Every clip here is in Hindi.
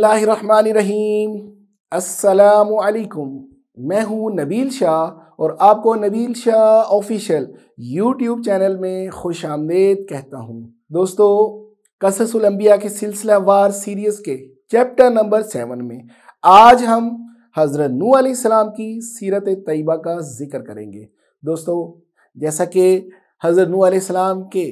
बिस्मिल्लाहिर्रहमानिर्रहीम अलकुम मैं हूँ नबील शाह और आपको Nabeel Shah official YouTube channel में खुश आमदेद कहता हूँ दोस्तों कससलम्बिया के सिलसिलावार सीरीज़ के चैप्टर नंबर सेवन में आज हम हज़रत नू आसमाम की सीरत तयबा का जिक्र करेंगे दोस्तों जैसा कि हज़रत नू आसमाम के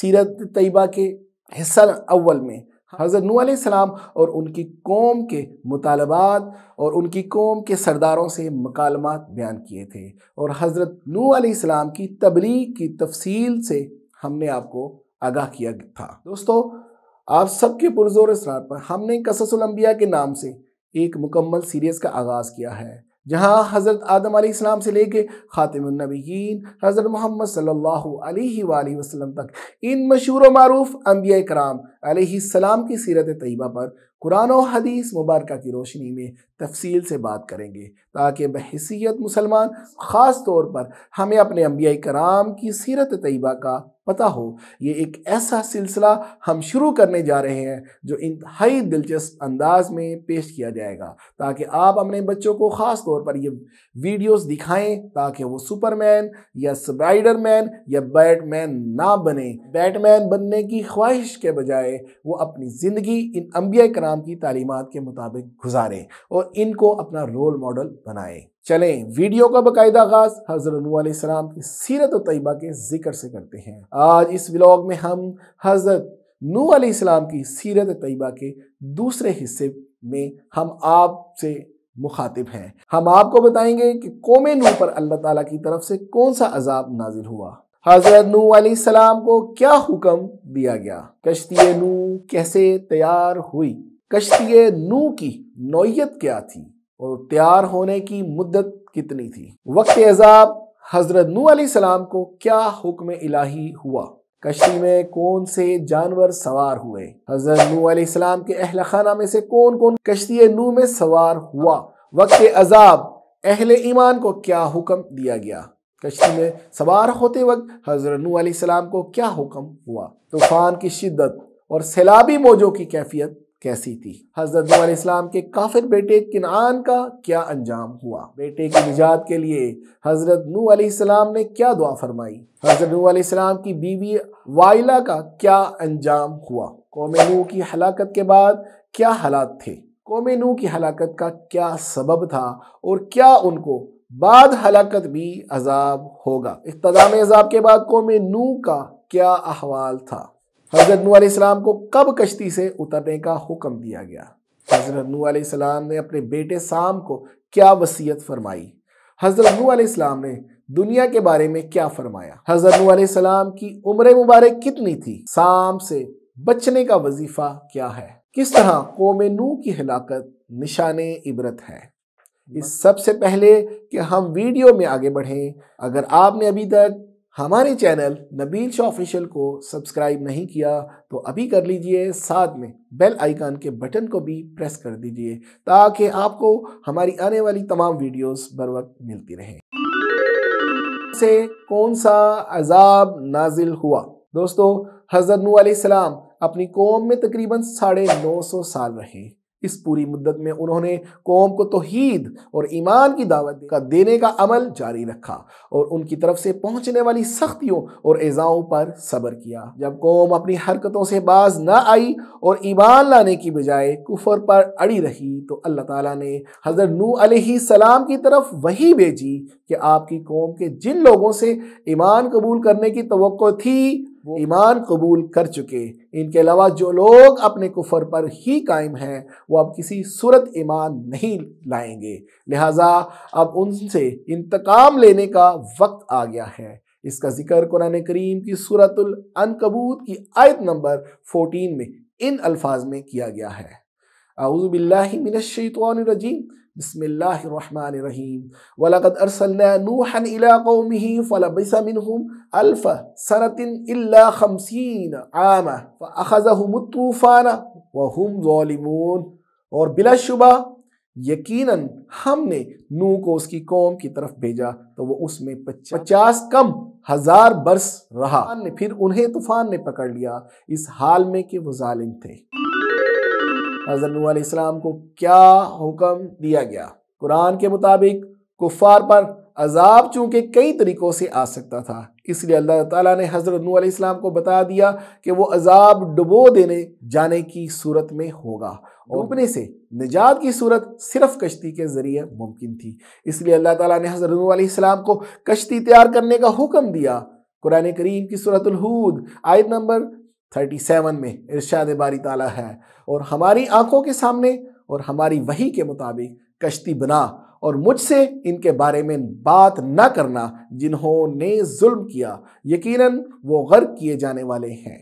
सीरत तयबा के हिस्सा अव्वल में हज़रत नू आसमाम और उनकी कौम के मुतालबात और उनकी कौम के सरदारों से मकालमात बयान किए थे और हज़रत नू आसमाम की तबलीग की तफसील से हमने आपको आगाह किया था दोस्तों आप सबके पुरजोर इसरार पर हमने कससलम्बिया के नाम से एक मुकम्मल सीरीज़ का आगाज़ किया है जहाँ हज़रत आदम आसमाम से लेके ख़ातिमनबीन हज़रत मोहम्मद सल्ला वसलम तक इन मशहूर मरूफ़ अम्बिया कराम सलाम की सीरत तयबा पर कुरान और हदीस मुबारक की रोशनी में तफसील से बात करेंगे ताकि बहसीत मुसलमान ख़ास तौर पर हमें अपने अम्बिया कराम की सीरत तयबा का पता हो ये एक ऐसा सिलसिला हम शुरू करने जा रहे हैं जो इंतहाई दिलचस्प अंदाज में पेश किया जाएगा ताकि आप अपने बच्चों को ख़ास तौर पर ये वीडियोस दिखाएं ताकि वो सुपरमैन या स्पाइडरमैन या बैटमैन ना बने बैटमैन बनने की ख्वाहिश के बजाय वो अपनी ज़िंदगी इन अम्बिया कराम की तालीमत के मुताबिक गुजारें और इनको अपना रोल मॉडल बनाएं चलें वीडियो का बाकायदा आगाज हजरत सलाम की सीरत तयबा के जिक्र से करते हैं आज इस ब्लॉग में हम हजरत नू सलाम की सीरत तयबा के दूसरे हिस्से में हम आपसे मुखातिब हैं हम आपको बताएंगे कि कौम नू पर अल्लाह ताला की तरफ से कौन सा अजाब नाजिल हुआ हजरत नू सलाम को क्या हुक्म दिया गया कश्ती नू कैसे तैयार हुई कश्ती नू की नोयत क्या थी और तैयार होने की मुद्दत कितनी थी वक्त एजाब हज़रत नू सलाम को क्या हुक्म इलाही हुआ कश्ती में कौन से जानवर सवार हुए हज़रत नू सलाम के अहल खाना में से कौन कौन कश्ती नू में सवार हुआ वक्त अजाब अहल ईमान को क्या हुक्म दिया गया कश्ती में सवार होते वक्त हज़रत नू सलाम को क्या हुक्म हुआ तूफ़ान की शिद्दत और सैलाबी मौजों की कैफियत कैसी थी हजरत इस्लाम के काफिर बेटे किनान का क्या अंजाम हुआ बेटे की निजात के लिए हजरत नू अलीम ने क्या दुआ फरमाई हजरत नू अलीम की बीवी वाइला का क्या अंजाम हुआ कौम नू की हलाकत के बाद क्या हालात थे कौम नू की हलाकत का क्या सबब था और क्या उनको बाद हलाकत भी अजाब होगा इख्ताम अजाब के बाद कौम नू का क्या अहवाल था हज़रत नू आलाम को कब कश्ती से उतरने का हुक्म दिया गया हज़रत नू आलाम ने अपने बेटे साम को क्या वसीयत फरमाई हज़रत नू आलाम ने दुनिया के बारे में क्या फरमाया हज़रत नू आलाम की उम्र मुबारक कितनी थी साम से बचने का वजीफ़ा क्या है किस तरह कौम नू की हिलात निशान इबरत है इस सबसे पहले कि हम वीडियो में आगे बढ़ें अगर आपने अभी तक हमारे चैनल नबील शाह ऑफिशियल को सब्सक्राइब नहीं किया तो अभी कर लीजिए साथ में बेल आइकन के बटन को भी प्रेस कर दीजिए ताकि आपको हमारी आने वाली तमाम वीडियोस बर वक्त मिलती रहें से कौन सा अजाब नाजिल हुआ दोस्तों हज़रत नू सलाम अपनी कौम में तकरीबन साढ़े नौ सौ साल रहे इस पूरी मुद्दत में उन्होंने कौम को तोहीद और ईमान की दावत का देने का अमल जारी रखा और उनकी तरफ से पहुंचने वाली सख्तियों और एज़ाओं पर सब्र किया जब कौम अपनी हरकतों से बाज ना आई और ईमान लाने की बजाय कुफर पर अड़ी रही तो अल्लाह ताला ने हज़रत नू सलाम की तरफ वही भेजी कि आपकी कौम के जिन लोगों से ईमान कबूल करने की तो थी ईमान कबूल कर चुके इनके अलावा जो लोग अपने कुफर पर ही कायम हैं वो अब किसी सूरत ईमान नहीं लाएंगे लिहाजा अब उनसे इंतकाम लेने का वक्त आ गया है इसका जिक्र कुरान करीम की सूरतुल अनकबूत की आयत नंबर 14 में इन अल्फाज में किया गया है और बिलाशुबा यकीनन हमने नू को उसकी कौम की तरफ भेजा तो वो उसमें पचास कम हज़ार बरस रहा ने फिर उन्हें तूफ़ान ने पकड़ लिया इस हाल में कि वो ालिम थे हजरत को क्या हुक्म दिया गया कुरान के मुताबिक कुफार पर अजाब चूँकि कई तरीक़ों से आ सकता था इसलिए अल्लाह ताला ने हज़रत इस्लाम को बता दिया कि वो अजाब डुबो देने जाने की सूरत में होगा और अपने तो से निजात की सूरत सिर्फ कश्ती के ज़रिए मुमकिन थी इसलिए अल्लाह ताला ने हज़रत इस्लाम को कश्ती तैयार करने का हुक्म दिया कुरान करीम की सूरतलहूद आयत नंबर 37 में इर्शाद बारी ताला है और हमारी आंखों के सामने और हमारी वही के मुताबिक कश्ती बना और मुझसे इनके बारे में बात न करना जिन्होंने जुल्म किया यकीनन वो गर्क किए जाने वाले हैं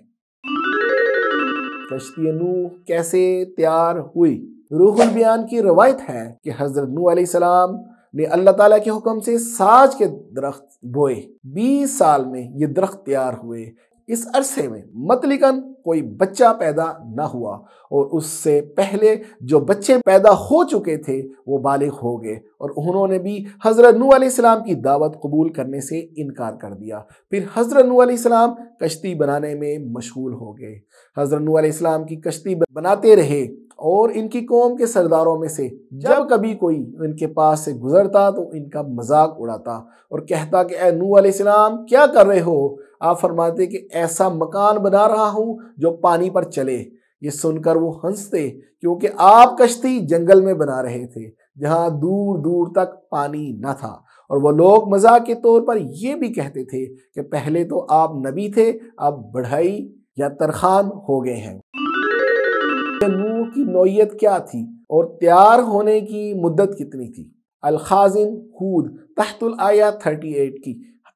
कश्ती नू कैसे तैयार हुई रूहुल बयान की रवायत है कि हज़रत नू सलाम ने अल्लाह ताला के हुक्म से साज के दरख्त बोए 20 साल में ये दरख्त तैयार हुए इस अरसे में मतलिकन कोई बच्चा पैदा ना हुआ और उससे पहले जो बच्चे पैदा हो चुके थे वो बालिग हो गए और उन्होंने भी हज़रत नू आलाम की दावत कबूल करने से इनकार कर दिया फिर हज़रत नू आलाम कश्ती बनाने में मशगूल हो गए हज़रत नू आलाम की कश्ती बनाते रहे और इनकी कौम के सरदारों में से जब कभी कोई इनके पास से गुजरता तो इनका मजाक उड़ाता और कहता कि ए नू आलाम क्या कर रहे हो आप फरमाते कि ऐसा मकान बना रहा हूँ जो पानी पर चले ये सुनकर वो हंसते क्योंकि आप कश्ती जंगल में बना रहे थे जहाँ दूर दूर तक पानी न था और वह लोग मजाक के तौर पर यह भी कहते थे कि पहले तो आप नबी थे अब बढ़ई या तरखान हो गए हैं नूह की नोयत क्या थी और तैयार होने की मुद्दत कितनी थी अलखाजिन हूद तहतुल आया 38 की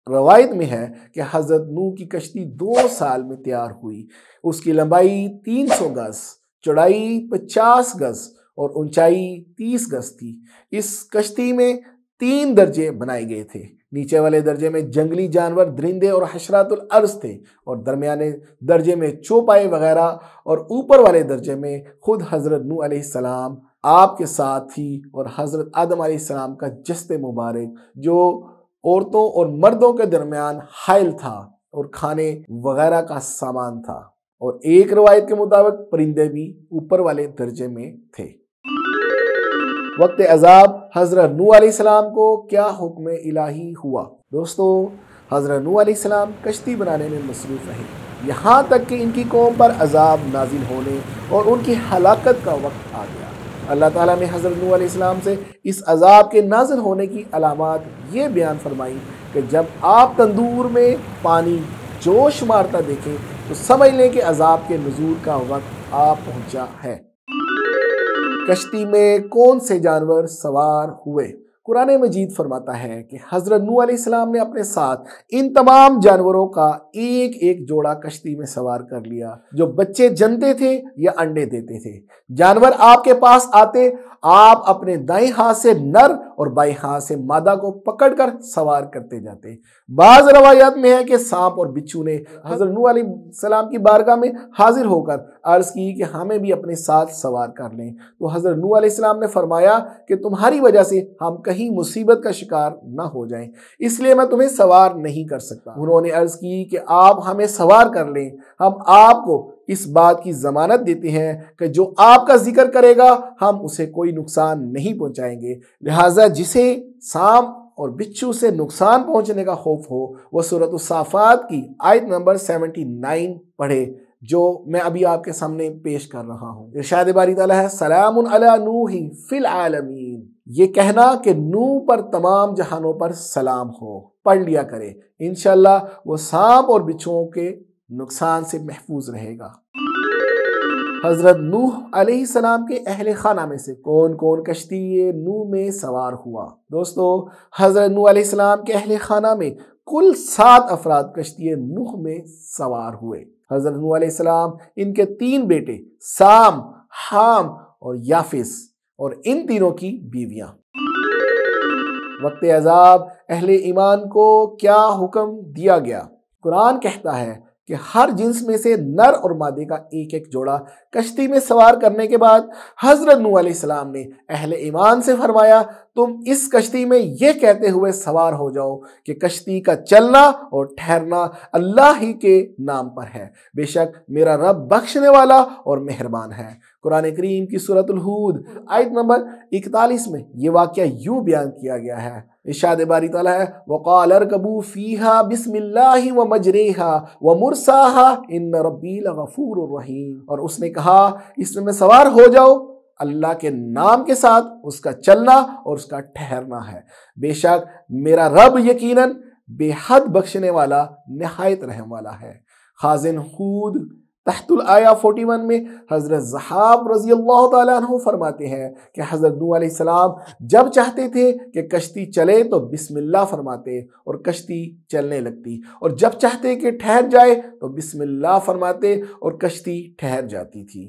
रवायत में है कि हज़रत नू की कश्ती दो साल में तैयार हुई उसकी लंबाई 300 गज चौड़ाई 50 गज और ऊंचाई 30 गज थी इस कश्ती में तीन दर्जे बनाए गए थे नीचे वाले दर्जे में जंगली जानवर दरिंदे और हशरातुल अर्ज थे और दरमियाने दर्जे में चौपाए वगैरह और ऊपर वाले दर्जे में खुद हज़रत नू सलाम आपके साथ ही और हज़रत आदम सलाम का जस्त मुबारक जो औरतों और मर्दों के दरमियान हाइल था और खाने वगैरह का सामान था और एक रवायत के मुताबिक परिंदे भी ऊपर वाले दर्जे में थे वक्त अजाब हज़रत नू सलाम को क्या हुक्म इलाही हुआ दोस्तों हज़रत नू सलाम कश्ती बनाने में मसरूफ़ रहे यहाँ तक कि इनकी कौम पर अजाब नाजिल होने और उनकी हलाकत का वक्त आ गया अल्लाह ताला ने हज़रत नूसम से इस अजाब के नाजिल होने की अलामत ये बयान फरमाई कि जब आप तंदूर में पानी जोश मारता देखें तो समझ लें कि अजाब के नजूर का वक्त आ पहुँचा है कश्ती में कौन से जानवर सवार हुए कुरान मजीद फरमाता है कि हज़रत नू सलाम ने अपने साथ इन तमाम जानवरों का एक एक जोड़ा कश्ती में सवार कर लिया जो बच्चे जनते थे या अंडे देते थे जानवर आपके पास आते आप अपने दाएं हाथ से नर और बाई हाथ से मादा को पकड़कर सवार करते जाते बाज रवायात में है कि सांप और बिच्छू ने हजरत नू सलाम की बारगाह में हाजिर होकर अर्ज की कि हमें भी अपने साथ सवार कर लें तो हजरत नू सलाम ने फरमाया कि तुम्हारी वजह से हम कहीं मुसीबत का शिकार ना हो जाएं इसलिए मैं तुम्हें सवार नहीं कर सकता उन्होंने अर्ज की कि आप हमें सवार कर लें हम आपको इस बात की जमानत देते हैं कि जो आपका जिक्र करेगा हम उसे कोई नुकसान नहीं पहुंचाएंगे लिहाजा जिसे साम और बिच्छू से नुकसान पहुंचने का खौफ हो वह सूरत साफ़ात की आयत नंबर 79 पढ़े जो मैं अभी आपके सामने पेश कर रहा हूँ इर्शाद बारी तला है सलाम ही फिल आलमीन ये कहना कि नू पर तमाम जहानों पर सलाम हो पढ़ लिया करे इन वो सांप और बिच्छुओं के नुकसान से महफूज रहेगा हज़रत नूह सलाम के अहल खाना में से कौन कौन कश्ती नूह में सवार हुआ दोस्तों हज़रत नूह सलाम के अहल खाना में कुल सात अफराद कश्ती नूह में सवार हुए हज़रत नूह सलाम इनके तीन बेटे साम हाम और याफिस और इन तीनों की बीवियां वक्त अजाब अहले ईमान को क्या हुक्म दिया गया कुरान कहता है कि हर जिन्स में से नर और मादे का एक एक जोड़ा कश्ती में सवार करने के बाद हजरत नू सलाम ने अहले ईमान से फरमाया तुम इस कश्ती में यह कहते हुए सवार हो जाओ कि कश्ती का चलना और ठहरना अल्लाह ही के नाम पर है बेशक मेरा रब बख्शने वाला और मेहरबान है कुरान करीम की हूद आयत नंबर इकतालीस में ये वाक्य यूँ बयान किया गया है इशाद बारी तला है वक़ालर कबू फ़ीहा बिस्मिल्ला व मजरेहा व मुरसाहा इन रबील गफूर रहीम और उसने कहा इसमें मैं सवार हो जाओ अल्लाह के नाम के साथ उसका चलना और उसका ठहरना है बेशक मेरा रब यकीनन बेहद बख्शने वाला नहायत रहम वाला है खाजिन खूद तहतुल आया 41 में हज़रत जहाब रज़ी अल्लाह तु फरमाते हैं कि हज़रत नू सलाम जब चाहते थे कि कश्ती चले तो बिस्मिल्लाह फरमाते और कश्ती चलने लगती और जब चाहते कि ठहर जाए तो बिस्मिल्लाह फरमाते और कश्ती ठहर जाती थी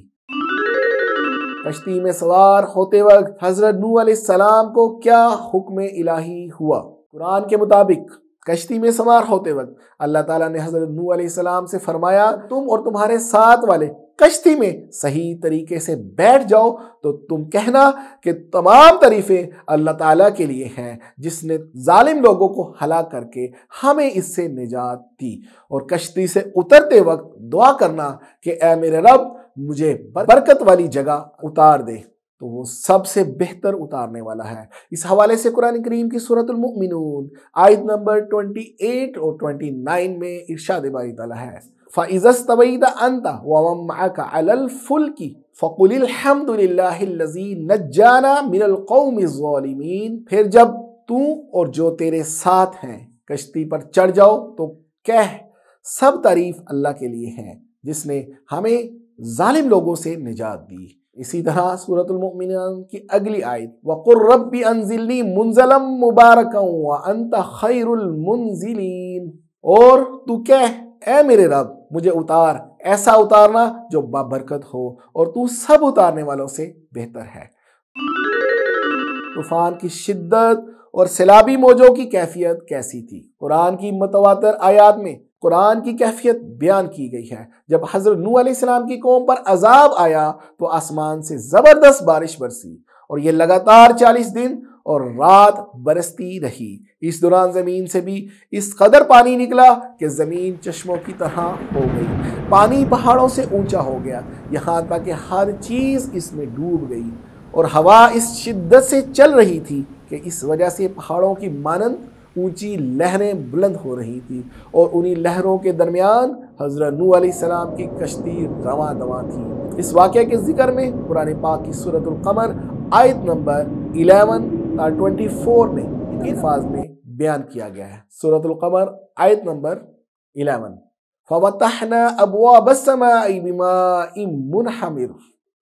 कश्ती में सवार होते वक्त हज़रत नू सलाम को क्या हुक्म इलाही हुआ कुरान के मुताबिक कश्ती में सवार होते वक्त अल्लाह ताला ने हज़रत नू सलाम से फरमाया तुम और तुम्हारे साथ वाले कश्ती में सही तरीके से बैठ जाओ तो तुम कहना कि तमाम तरीफें अल्लाह ताला के लिए हैं जिसने जालिम लोगों को हला करके हमें इससे निजात दी और कश्ती से उतरते वक्त दुआ करना कि ए मेरे रब मुझे बरकत वाली जगह उतार दे तो वो सबसे बेहतर उतारने वाला है इस हवाले से कुरान करीम की सूरतमिन मुमिनून आयत नंबर 28 और 29 में इर्शाद बारी तला है फिर जब तू और जो तेरे साथ हैं कश्ती पर चढ़ जाओ तो कह सब तारीफ अल्लाह के लिए हैं जिसने हमें जालिम लोगों से निजात दी इसी तरह सूरतमिन की अगली आयत वक़ुरबी अनजिली मुंजलम मुबारक अंत और तू कह ए मेरे रब मुझे उतार ऐसा उतारना जो बाबरकत हो और तू सब उतारने वालों से बेहतर है तूफ़ान की शिद्दत और सैलाबी मौजों की कैफियत कैसी थी कुरान की मतवातर आयात में कुरान की कैफियत बयान की गई है जब हज़रत नू आसमाम की कौम पर अजाब आया तो आसमान से ज़बरदस्त बारिश बरसी और ये लगातार चालीस दिन और रात बरसती रही इस दौरान ज़मीन से भी इस कदर पानी निकला कि ज़मीन चश्मों की तरह हो गई पानी पहाड़ों से ऊंचा हो गया यहाँ तक कि हर चीज़ इसमें डूब गई और हवा इस शिद्दत से चल रही थी कि इस वजह से पहाड़ों की मानंद ऊंची लहरें बुलंद हो रही थी और उन्हीं लहरों के दरमियान हज़रत नू सलाम की कश्ती रवा दवा थी इस वाक़े के ज़िक्र में कुरान पाक की सूरतुल्कमर आयत नंबर इलेवन ट्वेंटी फोर में अल्फाज में बयान किया गया है सूरतुल्कमर आयत नंबर इलेवन फवतहना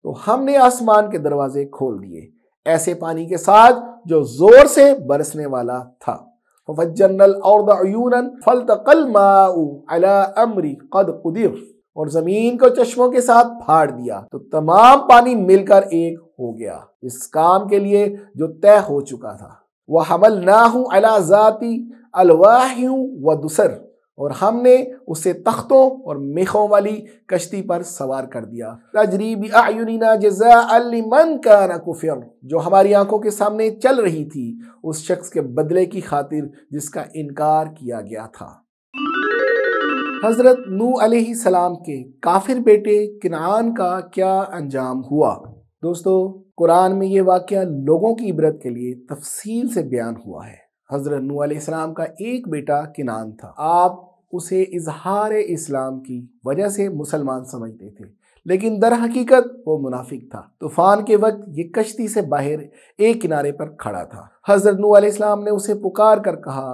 तो हमने आसमान के दरवाजे खोल दिए ऐसे पानी के साथ जो जोर से बरसने वाला था वजनल और फल अमरी कद कुदीर और जमीन को चश्मों के साथ फाड़ दिया तो तमाम पानी मिलकर एक हो गया इस काम के लिए जो तय हो चुका था वह हमल ना हूं अला जाती अलवाह व दुसर और हमने उसे तख्तों और मेखों वाली कश्ती पर सवार कर दिया जजा का जो हमारी आंखों के सामने चल रही थी उस शख्स के बदले की खातिर जिसका इनकार किया गया था हज़रत नू सलाम के काफिर बेटे किनान का क्या अंजाम हुआ दोस्तों कुरान में ये वाक़ लोगों की इबरत के लिए तफसील से बयान हुआ है हज़रत नू आलाम का एक बेटा किनान था आप उसे इजहार इस्लाम की वजह से मुसलमान समझते थे लेकिन दर हकीकत वो मुनाफिक था तूफान के वक्त ये कश्ती से बाहर एक किनारे पर खड़ा था हजरत नू आसमाम ने उसे पुकार कर कहा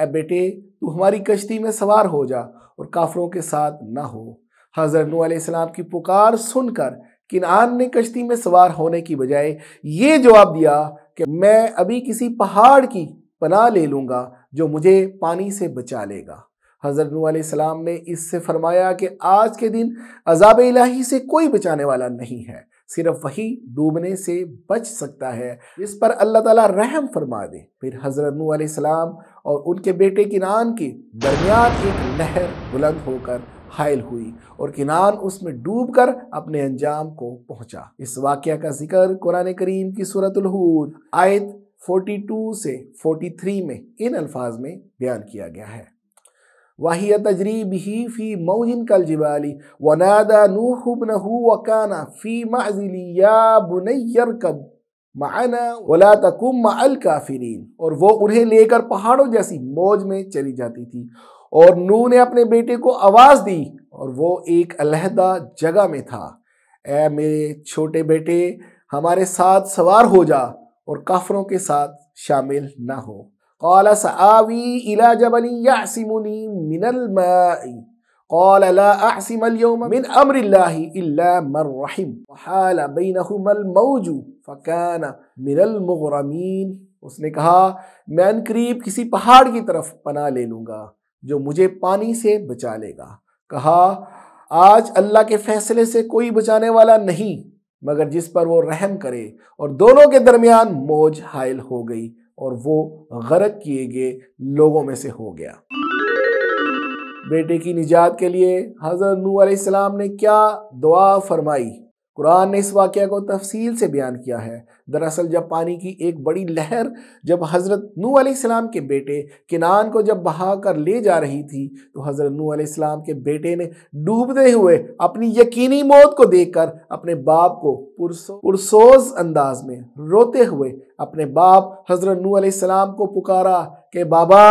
ए बेटे तू हमारी कश्ती में सवार हो जा और काफरों के साथ ना हो हजरत नू आसमाम की पुकार सुनकर किनान ने कश्ती में सवार होने की बजाय ये जवाब दिया कि मैं अभी किसी पहाड़ की पनाह ले लूँगा जो मुझे पानी से बचा लेगा हज़रत नूसम ने इससे फरमाया कि आज के दिन अजाब इलाही से कोई बचाने वाला नहीं है सिर्फ वही डूबने से बच सकता है इस पर अल्लाह ताला रहम फरमा दे फिर हज़रत नूसम और उनके बेटे किनान के दरमियान एक नहर बुलंद होकर हायल हुई और किनान उसमें डूब कर अपने अंजाम को पहुंचा इस वाक़ का जिक्र कुरान करीम की सूरतलहूद आयत 42 से 43 में इन अल्फाज में बयान किया गया है वही तजरीब ही फ़ी मऊजिन कल जिबाली वनादा नूहबन वकाना फ़ी माजिलिया बुनैर कब माना वला तकुम अल काफिरीन और वो उन्हें लेकर पहाड़ों जैसी मौज में चली जाती थी और नू ने अपने बेटे को आवाज़ दी और वो एक अलहदा जगह में था ए मेरे छोटे बेटे हमारे साथ सवार हो जा और काफरों के साथ शामिल ना हो قال سآوي إلى جبل يعصمني من الماء قال لا أعصم اليوم من أمر الله إلا من رحم وحال بينهما الموج فكان من المغرمين उसने कहा मैं करीब किसी पहाड़ की तरफ पना ले लूँगा जो मुझे पानी से बचा लेगा कहा आज अल्लाह के फैसले से कोई बचाने वाला नहीं मगर जिस पर वो रहम करे और दोनों के दरमियान मौज हायल हो गई और वो गरक किए गए लोगों में से हो गया बेटे की निजात के लिए हज़रत नू आसमाम ने क्या दुआ फरमाई कुरान ने इस वाक़े को तफसील से बयान किया है दरअसल जब पानी की एक बड़ी लहर जब हज़रत नू आलाम के बेटे किनान को जब बहा कर ले जा रही थी तो हज़रत नू आलाम के बेटे ने डूबते हुए अपनी यकीनी मौत को देखकर अपने बाप को पुरसोज अंदाज में रोते हुए अपने बाप हज़रत नू आलाम को पुकारा कि बाबा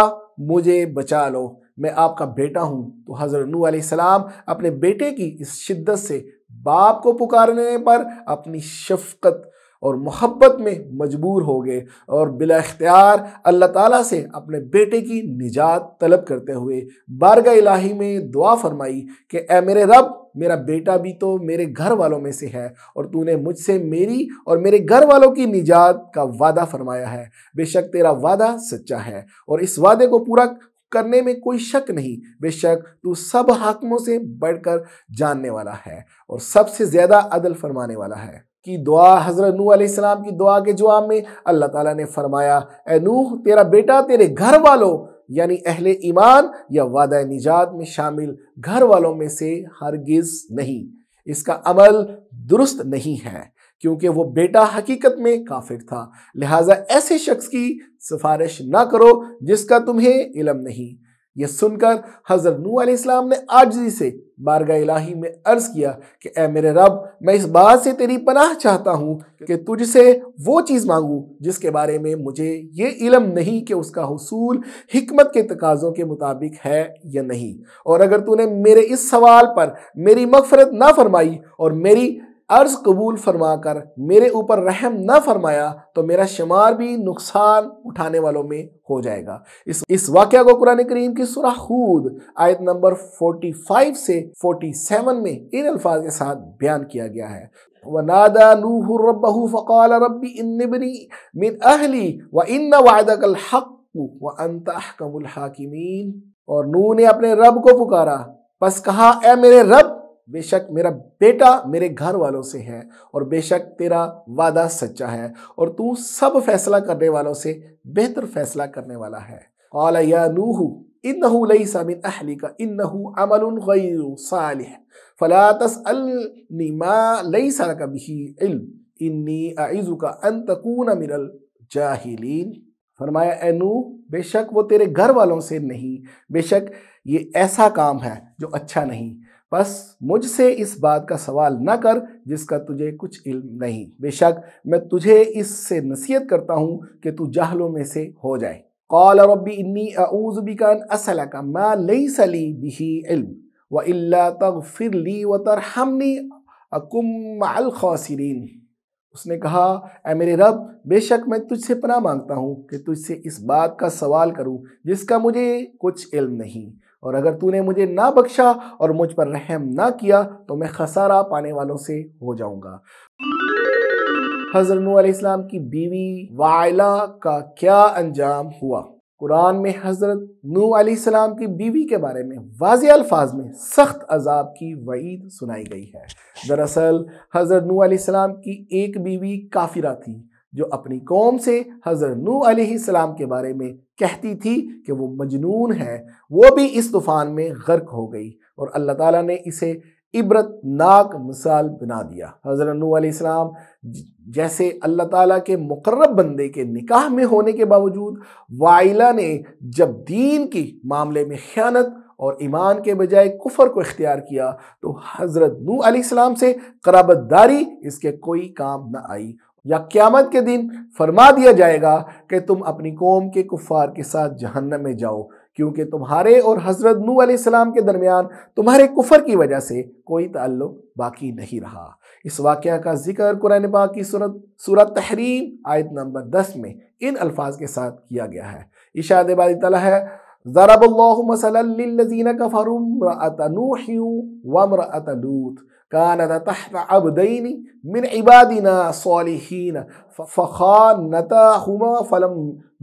मुझे बचा लो मैं आपका बेटा हूँ तो हज़रत नू आलाम अपने बेटे की इस शिद्दत से बाप को पुकारने पर अपनी शफकत और मोहब्बत में मजबूर हो गए और बिला इख्तियार अल्लाह ताला से अपने बेटे की निजात तलब करते हुए बारगा इलाही में दुआ फरमाई कि ए मेरे रब मेरा बेटा भी तो मेरे घर वालों में से है और तूने मुझसे मेरी और मेरे घर वालों की निजात का वादा फरमाया है बेशक तेरा वादा सच्चा है और इस वादे को पूरा करने में कोई शक नहीं बेशक तू सब हाकमों से बढ़कर जानने वाला है और सबसे ज़्यादा अदल फरमाने वाला है कि दुआ हज़रत नू अलैहिस्सलाम की दुआ के जवाब में अल्लाह ताला ने फरमाया ए नूह तेरा बेटा तेरे घर वालों यानी अहले ईमान या वादा निजात में शामिल घर वालों में से हरगिज़ नहीं इसका अमल दुरुस्त नहीं है क्योंकि वो बेटा हकीकत में काफिर था लिहाजा ऐसे शख्स की सिफारिश ना करो जिसका तुम्हें इलम नहीं ये सुनकर हज़रत नू आलाम ने आजी से बारगा इलाही में अर्ज़ किया कि ए मेरे रब मैं इस बात से तेरी पनाह चाहता हूँ कि तुझसे वो चीज़ मांगूँ जिसके बारे में मुझे ये इलम नहीं कि उसका हसूल हमत के तकाज़ों के मुताबिक है या नहीं और अगर तूने मेरे इस सवाल पर मेरी मफफरत ना फरमाई और मेरी अर्ज कबूल फरमाकर मेरे ऊपर रहम न फरमाया तो मेरा शुमार भी नुकसान उठाने वालों में हो जाएगा इस इस वाक्य को कुरान करीम की सुरा खूद आयत नंबर 45 से 47 में इन अल्फाज के साथ बयान किया गया है वनादा नूह रब्बहू फ़काल रब्बी इन्नबनी मिन अहली व इन वादकल हक व अंत अहकमुल हाकिमीन और नूह ने अपने रब को पुकारा बस कहा ए मेरे रब बेशक मेरा बेटा मेरे घर वालों से है और बेशक तेरा वादा सच्चा है और तू सब फैसला करने वालों से बेहतर फैसला करने वाला है फरमाया बेशक वो तेरे घर वालों से नहीं बेशक ये ऐसा काम है जो अच्छा नहीं बस मुझसे इस बात का सवाल न कर जिसका तुझे कुछ इल्म नहीं बेशक मैं तुझे इससे नसीहत करता हूँ कि तू जाहलों में से हो जाए कौल रबी इन्नी अऊज़बिकान असल का मा लई सली बिही इल्म व इल्ला फिर ली व तर हमनी अलखौसरीन उसने कहा ए मेरे रब बेशक मैं तुझसे पना मांगता हूँ कि तुझसे इस बात का सवाल करूँ जिसका मुझे कुछ इल्म नहीं और अगर तूने मुझे ना बख्शा और मुझ पर रहम ना किया तो मैं खसारा पाने वालों से हो जाऊंगा हजरत इस्लाम की बीवी वायला का क्या अंजाम हुआ कुरान में हज़रत नू सलाम की बीवी के बारे में वाज अल्फाज में सख्त अजाब की वईद सुनाई गई है दरअसल हज़रत नू सलाम की एक बीवी काफिरा थी जो अपनी कौम से हज़र नू सलाम के बारे में कहती थी कि वो मजनून है वो भी इस तूफ़ान में गर्क हो गई और अल्लाह ताला ने इसे इबरतनाक मिसाल बना दिया हज़रत नू आसमाम जैसे अल्लाह ताला के मुकर्रब बंदे के निकाह में होने के बावजूद वाइला ने जब दीन की मामले में ख़यानत और ईमान के बजाय कुफर को इख्तियार किया तो हज़रत नू आसमाम से कराबतदारी इसके कोई काम न आई या क्यामत के दिन फरमा दिया जाएगा कि तुम अपनी कौम के कुफार के साथ जहन्नम में जाओ क्योंकि तुम्हारे और हज़रत नू आसमाम के दरमियान तुम्हारे कुफर की वजह से कोई तल्लु बाकी नहीं रहा इस वाक़ का जिक्र कुरान पाक की सूरत सूरत तहरीन आयत नंबर दस में इन अल्फाज के साथ किया गया है इशाद बारी तला है ज़रबल्लाजीन कफरुम रतनूह वमरत लूत कानत तहत अबदनी मिन इबादिना सालिहीन फ़खानतहुमा फ़लम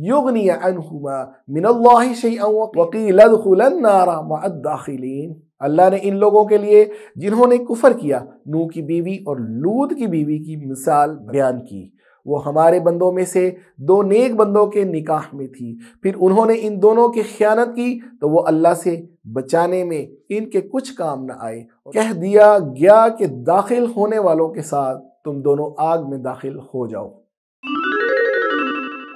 युगनी अनहुमा मिन अल्लाह शैअन वकीलदखुलन्नारा मअद्दाखिलीन अल्लाह ने इन लोगों के लिए जिन्होंने कुफर किया नू की बीवी और लूद की बीवी की मिसाल बयान की वो हमारे बंदों में से दो नेक बंदों के निकाह में थी फिर उन्होंने इन दोनों की ख्यानत की तो वो अल्लाह से बचाने में इनके कुछ काम न आए कह दिया गया कि दाखिल होने वालों के साथ तुम दोनों आग में दाखिल हो जाओ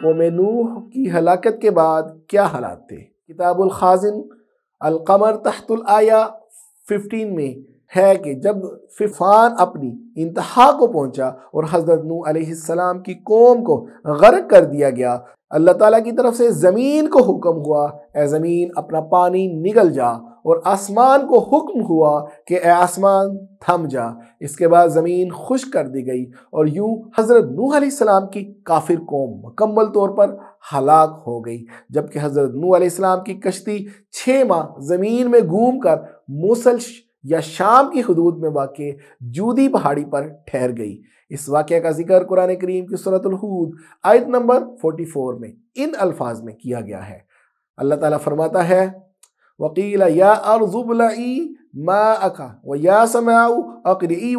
कोमेनूह की हलाकत के बाद क्या हालात थे किताबुल खाजिन अलकमर तहतुल आया 15 में है कि जब फिफान अपनी इंतहा को पहुंचा और हज़रत नू सलाम की कौम को गर्क कर दिया गया अल्लाह ताला की तरफ से ज़मीन को हुक्म हुआ ए ज़मीन अपना पानी निकल जा और आसमान को हुक्म हुआ कि ए आसमान थम जा इसके बाद ज़मीन खुश कर दी गई और यूं हज़रत नूह सलाम की काफिर कौम मुकम्मल तौर पर हलाक हो गई जबकि हज़रत नूह सलाम की कश्ती छः माह ज़मीन में घूम कर मुसल या शाम की हदूद में वाक़ जूदी पहाड़ी पर ठहर गई इस वाक़े का जिक्र कुरान करीम की सूरतलहूद आयत नंबर 44 में इन अल्फाज में किया गया है अल्लाह ताला फरमाता है वकील या अरजुबलाई मा अका वकील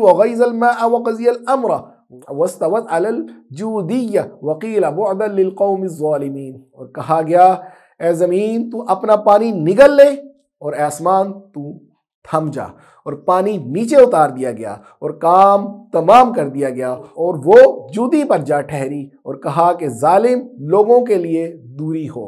और कहा गया ए ज़मीन तू अपना पानी निगल ले और आसमान तू थम जा और पानी नीचे उतार दिया गया और काम तमाम कर दिया गया और वो जूदी पर जा ठहरी और कहा कि जालिम लोगों के लिए दूरी हो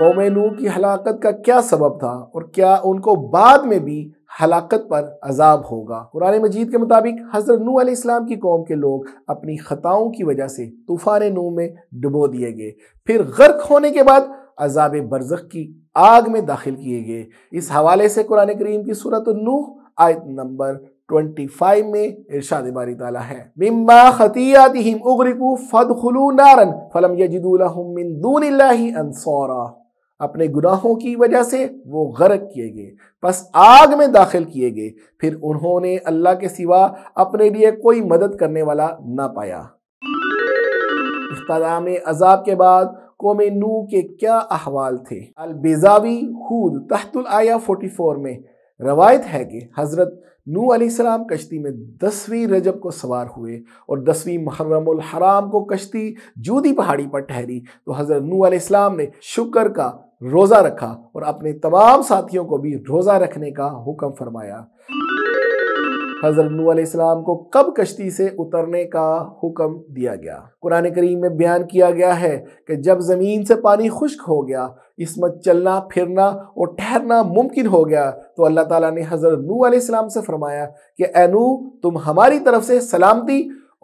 कौम नू की हलाकत का क्या सबब था और क्या उनको बाद में भी हलाकत पर अजाब होगा कुरान मजीद के मुताबिक हज़रत नू आसमाम की कौम के लोग अपनी ख़ताओं की वजह से तूफ़ान नू में डुबो दिए गए फिर गर्क होने के बाद अजाब बरजक की आग में दाखिल किए गए इस हवाले से कुरान करीम की सूरत नूह आयत नंबर 25 में इरशाद बारी ताला है मिम्मा खतियातिहिम उग्रिकु फदखुलु नारन फलम यजिदु लहुम मिन दूनिल्लाहि अंसारा अपने गुनाहों की वजह से वो गर्क किए गए बस आग में दाखिल किए गए फिर उन्होंने अल्लाह के सिवा अपने लिए कोई मदद करने वाला ना पाया अख्ताम अजाब के बाद कौम नू के क्या अहवाल थे अलबेजावी हूद तहतुल आया 44 में रवायत है कि हज़रत नू आसमाम कश्ती में दसवीं रजब को सवार हुए और दसवीं मुहर्रमुल हराम को कश्ती जूदी पहाड़ी पर ठहरी तो हज़रत नू आसमाम ने शुक्र का रोज़ा रखा और अपने तमाम साथियों को भी रोज़ा रखने का हुक्म फरमाया हज़रत नूसम को कब कश्ती से उतरने का हुक्म दिया गया कुरान करीम में बयान किया गया है कि जब ज़मीन से पानी खुश्क हो गया इसमें चलना फिरना और ठहरना मुमकिन हो गया तो अल्लाह ताला ने हज़रत आलाम से फरमाया कि एनू तुम हमारी तरफ से सलामती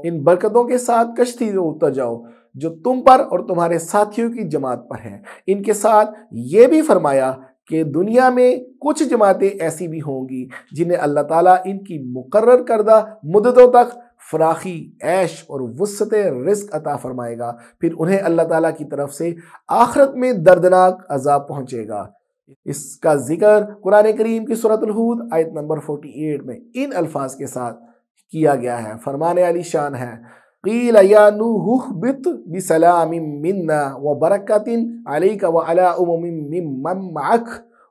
इन बरकतों के साथ कश्ती से उतर जाओ जो तुम पर और तुम्हारे साथियों की जमात पर हैं इनके साथ ये भी फरमाया कि दुनिया में कुछ जमातें ऐसी भी होंगी जिन्हें अल्लाह ताला इनकी मुकर्र करदा मुद्दतों तक फराखी ऐश और वसत रिस्क अता फरमाएगा फिर उन्हें अल्लाह ताला की तरफ से आखरत में दर्दनाक अजाब पहुँचेगा इसका जिक्र कुरान करीम की सूरतलहूद आयत नंबर 48 में इन अल्फाज के साथ किया गया है फरमाने वाली शान है قيل يا نوح बिसलाम بسلام منا وبركة عليك وعلى أمم من, من معك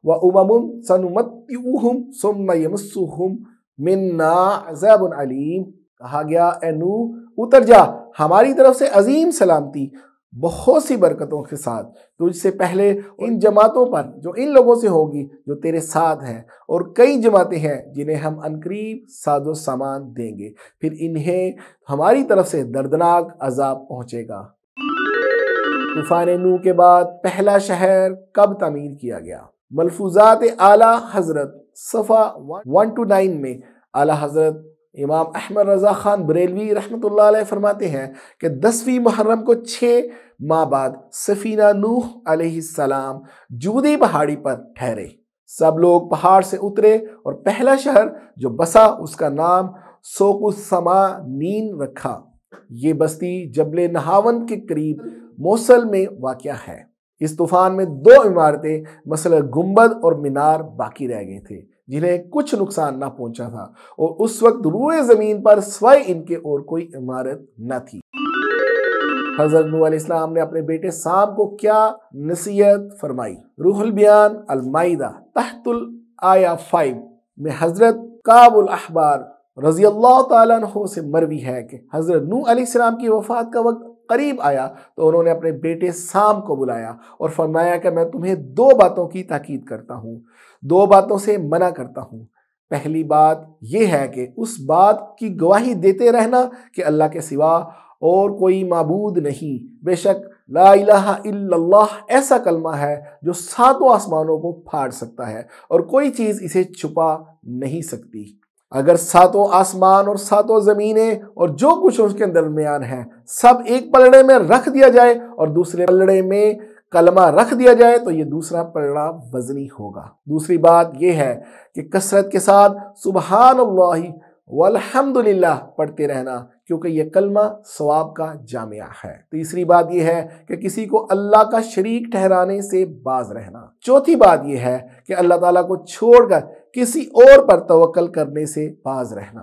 وأمم उमम ثم يمسهم منا عذاب अज़ाबुन कहा गया एनू उतर जा हमारी तरफ से अजीम सलामती बहुत सी बरकतों के साथ तुझसे तो पहले इन जमातों पर जो इन लोगों से होगी जो तेरे साथ हैं और कई जमातें हैं जिन्हें हम अनकरीब साजो सामान देंगे फिर इन्हें हमारी तरफ से दर्दनाक अजाब पहुँचेगा तूफान नू के बाद पहला शहर कब तमीर किया गया मलफूजात आला हजरत सफ़ा वन टू नाइन में आला हजरत इमाम अहमद रज़ा ख़ान बरेलवी रहमतुल्लाह फरमाते हैं कि दसवीं मुहर्रम को छः माह बाद सफ़ीना नूह अलैहिस्सलाम जूदी पहाड़ी पर ठहरे सब लोग पहाड़ से उतरे और पहला शहर जो बसा उसका नाम समा नीन रखा ये बस्ती जबल नहावन के करीब मौसल में वाक़ है इस तूफ़ान में दो इमारतें मसल गुम्बद और मीनार बाकी रह गए थे जिन्हें कुछ नुकसान ना पहुंचा था और उस वक्त रूए ज़मीन पर स्वयं इनके और कोई इमारत न थी हजरत नूसम ने अपने बेटे साम को क्या नसीहत फरमाई रूहल बयान अलमाइदा तहतुल आया फाइव में हजरत काबुल अहबार रजी अल्लाह तु से मरवी है कि हजरत नू सलाम की वफात का वक्त करीब आया तो उन्होंने अपने बेटे साम को बुलाया और फरमाया कि मैं तुम्हें दो बातों की ताकीद करता हूँ दो बातों से मना करता हूँ पहली बात यह है कि उस बात की गवाही देते रहना कि अल्लाह के सिवा और कोई मबूद नहीं बेशक ला इल्लल्लाह ऐसा कलमा है जो सातों आसमानों को फाड़ सकता है और कोई चीज़ इसे छुपा नहीं सकती अगर सातों आसमान और सातों ज़मीनें और जो कुछ उसके दरमियान है सब एक पलड़े में रख दिया जाए और दूसरे पलड़े में कलमा रख दिया जाए तो ये दूसरा पलड़ा वजनी होगा दूसरी बात यह है कि कसरत के साथ सुबहान वल्हम्दुलिल्लाह पढ़ते रहना क्योंकि ये कलमा सवाब का जामिया है तीसरी बात यह है कि किसी को अल्लाह का शरीक ठहराने से बाज रहना चौथी बात यह है कि अल्लाह ताला को छोड़कर किसी और पर तवक्ल करने से बाज रहना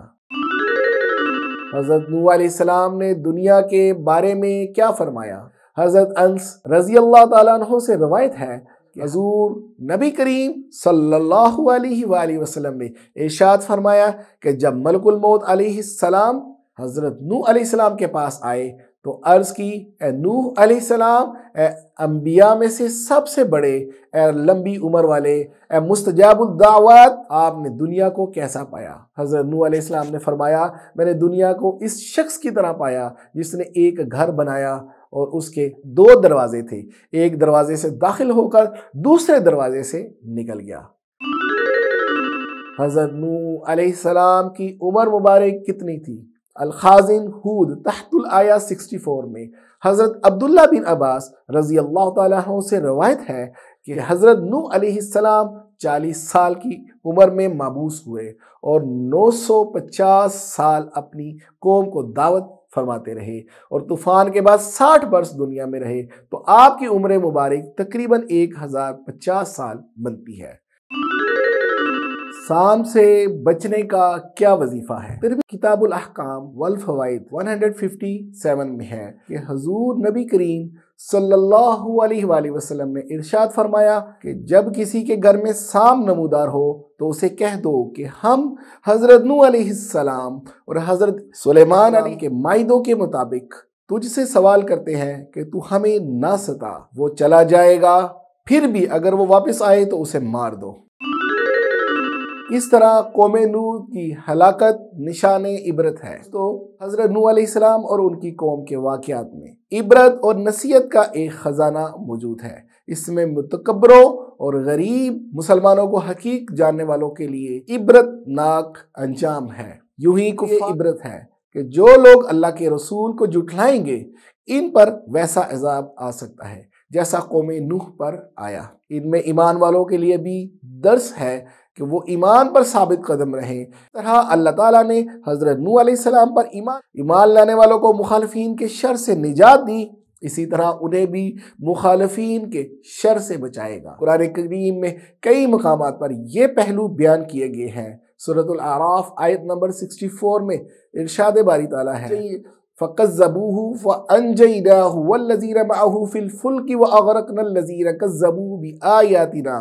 हज़रत नूसम ने दुनिया के बारे में क्या फरमाया हज़रत अंस रजी अल्लाह तह से रवायत है कि हजूर नबी करीम सल्लल्लाहु अलैहि वसल्लम ने इर्शाद फरमाया कि जब मलकुल मौत सलाम हज़रत नू सलाम के पास आए तो अर्ज़ की ए नूह अलैहिस्सलाम अम्बिया में से सबसे बड़े ए लंबी उम्र वाले ए दावत आपने दुनिया को कैसा पाया हज़रत नूह अलैहिस्सलाम ने फरमाया मैंने दुनिया को इस शख्स की तरह पाया जिसने एक घर बनाया और उसके दो दरवाजे थे एक दरवाजे से दाखिल होकर दूसरे दरवाजे से निकल गया हज़रत नूह अलैहिस्सलाम की उम्र मुबारक कितनी थी अलखाजिन हूद तहतुल आया 64 में हज़रत अब्दुल्ला बिन अब्बास रज़ी अल्लाह तु से रवायत है कि हज़रत नू सलाम 40 साल की उम्र में मबूस हुए और 950 साल अपनी कौम को दावत फरमाते रहे और तूफ़ान के बाद 60 वर्ष दुनिया में रहे तो आपकी उम्र मुबारक तकरीबन 1050 साल बनती है शाम से बचने का क्या वजीफा है फिर भी किताबुल अहकाम वल फवाइद 157 में है कि हजूर नबी करीम सल्लल्लाहु अलैहि वसल्लम ने इरशाद फरमाया कि जब किसी के घर में साम नमूदार हो तो उसे कह दो कि हम हज़रत नू सलाम और हज़रत सुलेमान अली के मायदों के मुताबिक तुझसे सवाल करते हैं कि तू हमें ना सता वो चला जाएगा फिर भी अगर वो वापस आए तो उसे मार दो इस तरह कौम नू की हलाकत निशान इबरत है तो हज़रत नू आसमाम और उनकी कौम के वाकत में इबरत और नसीहत का एक ख़जाना मौजूद है इसमें मतकबरों और गरीब मुसलमानों को हकीक जानने वालों के लिए इबरतनाक अंजाम है यूं ही इबरत है कि जो लोग अल्लाह के रसूल को जुटलाएंगे इन पर वैसा अजाब आ सकता है जैसा कौम नूह पर आया इनमें ईमान वालों के लिए भी दर्स है कि वो ईमान पर साबित कदम रहें तरह अल्लाह ताला ने हज़रत नू सलाम पर ईमान ईमान लाने वालों को मुखालफन के शर से निजात दी इसी तरह उन्हें भी मुखालफी के शर से बचाएगा कुरान करीम में कई मकाम पर यह पहलू बयान किए गए हैं सूरत आराफ आयत नंबर 64 में इरशाद बारी ताला है फ़कज़बूह फ़नजईनाजीर माहफ़िलफुल की व अगरकनजीर कज़बू भी आयातिना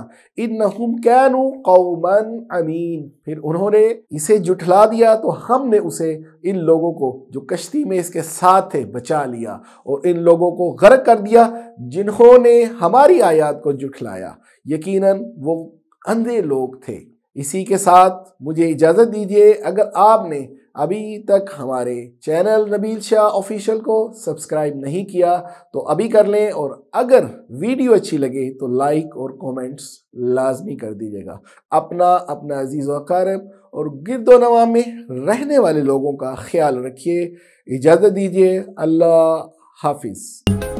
इन कैनु कौमन अमीन फिर उन्होंने इसे जुठला दिया तो हमने उसे इन लोगों को जो कश्ती में इसके साथ थे बचा लिया और इन लोगों को गर्क कर दिया जिन्होंने हमारी आयात को जुठलाया यकीनन वो अंधे लोग थे इसी के साथ मुझे इजाज़त दीजिए अगर आपने अभी तक हमारे चैनल नबील शाह ऑफिशियल को सब्सक्राइब नहीं किया तो अभी कर लें और अगर वीडियो अच्छी लगे तो लाइक और कमेंट्स लाजमी कर दीजिएगा अपना अपना अजीज़ वकारब और गिरदो नवा में रहने वाले लोगों का ख्याल रखिए इजाज़त दीजिए अल्लाह हाफिज़